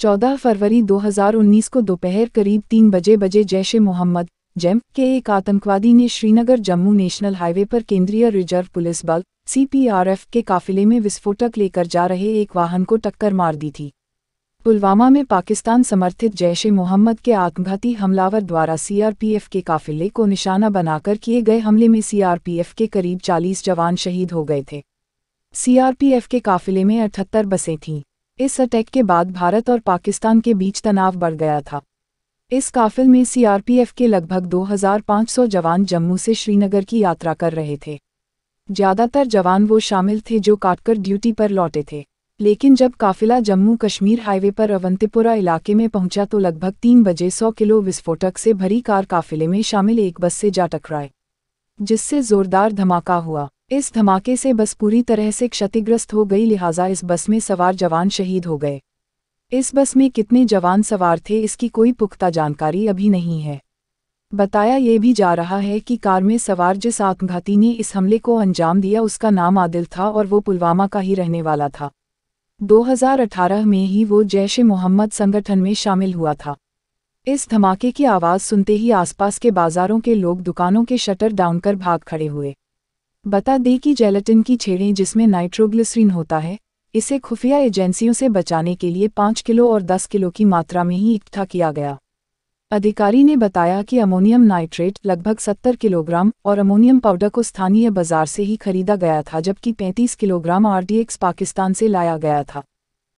14 फरवरी 2019 को दोपहर करीब तीन बजे बजे जैश ए मोहम्मद जैम के एक आतंकवादी ने श्रीनगर जम्मू नेशनल हाईवे पर केंद्रीय रिजर्व पुलिस बल सीपीआरएफ के काफिले में विस्फोटक लेकर जा रहे एक वाहन को टक्कर मार दी थी पुलवामा में पाकिस्तान समर्थित जैश ए मोहम्मद के आत्मघाती हमलावर द्वारा सीआरपीएफ के काफिले को निशाना बनाकर किए गए हमले में सीआरपीएफ के करीब 40 जवान शहीद हो गए थे सीआरपीएफ के काफिले में अठहत्तर बसें थीं इस अटैक के बाद भारत और पाकिस्तान के बीच तनाव बढ़ गया था इस काफिल में सीआरपीएफ के लगभग 2,500 जवान जम्मू से श्रीनगर की यात्रा कर रहे थे ज़्यादातर जवान वो शामिल थे जो काटकर ड्यूटी पर लौटे थे लेकिन जब काफिला जम्मू कश्मीर हाईवे पर अवंतीपुरा इलाके में पहुंचा तो लगभग तीन बजे 100 किलो विस्फोटक से भरी कार काफिले में शामिल एक बस से जा टकराए जिससे जोरदार धमाका हुआ इस धमाके से बस पूरी तरह से क्षतिग्रस्त हो गई लिहाजा इस बस में सवार जवान शहीद हो गए इस बस में कितने जवान सवार थे इसकी कोई पुख्ता जानकारी अभी नहीं है बताया ये भी जा रहा है कि कार में सवार जिस आत्मघाती ने इस हमले को अंजाम दिया उसका नाम आदिल था और वो पुलवामा का ही रहने वाला था 2018 में ही वो जैश ए मोहम्मद संगठन में शामिल हुआ था इस धमाके की आवाज़ सुनते ही आसपास के बाजारों के लोग दुकानों के शटर डाउन कर भाग खड़े हुए बता दें कि जेलेटिन की छेड़ें जिसमें नाइट्रोग्लिसरीन होता है इसे खुफिया एजेंसियों से बचाने के लिए पाँच किलो और दस किलो की मात्रा में ही इकट्ठा किया गया अधिकारी ने बताया कि अमोनियम नाइट्रेट लगभग 70 किलोग्राम और अमोनियम पाउडर को स्थानीय बाजार से ही खरीदा गया था जबकि 35 किलोग्राम आरडीएक्स पाकिस्तान से लाया गया था